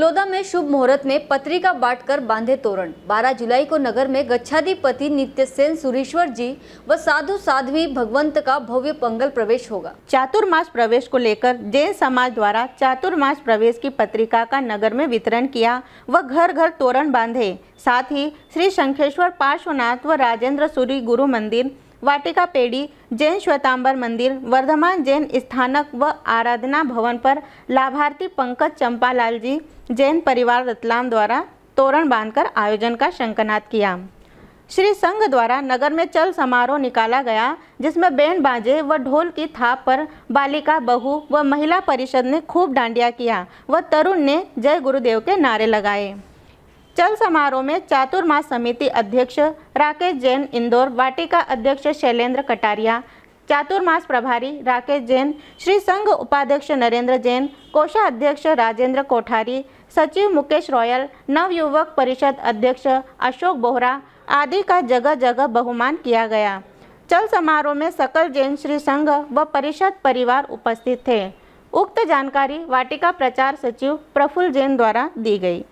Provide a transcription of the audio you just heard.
लोदा में शुभ मुहूर्त में पत्रिका बांटकर बांधे तोरण 12 जुलाई को नगर में गच्छाधिपति नित्यसेन सुरेश्वर जी व साधु साध्वी भगवंत का भव्य पंगल प्रवेश होगा चातुर्मास प्रवेश को लेकर जैन समाज द्वारा चातुर्मास प्रवेश की पत्रिका का नगर में वितरण किया व घर घर तोरण बांधे साथ ही श्री शंखेश्वर पार्श्वनाथ व राजेंद्र सूरी गुरु मंदिर वाटिका पेड़ी जैन श्वेतांबर मंदिर वर्धमान जैन स्थानक व आराधना भवन पर लाभार्थी पंकज चंपालाल जी जैन परिवार रतलाम द्वारा तोरण बांधकर आयोजन का शंकनाद किया श्री संघ द्वारा नगर में चल समारोह निकाला गया जिसमें बैंड बाजे व ढोल की थाप पर बालिका बहु व महिला परिषद ने खूब डांडिया किया व तरुण ने जय गुरुदेव के नारे लगाए चल समारोह में चातुर्मास समिति अध्यक्ष राकेश जैन इंदौर वाटिका अध्यक्ष शैलेंद्र कटारिया चातुर्मास प्रभारी राकेश जैन श्री संघ उपाध्यक्ष नरेंद्र जैन कोषाध्यक्ष राजेंद्र कोठारी सचिव मुकेश रॉयल नवयुवक परिषद अध्यक्ष अशोक बोहरा आदि का जगह जगह बहुमान किया गया चल समारोह में सकल जैन श्री संघ व परिषद परिवार उपस्थित थे उक्त जानकारी वाटिका प्रचार सचिव प्रफुल्ल जैन द्वारा दी गई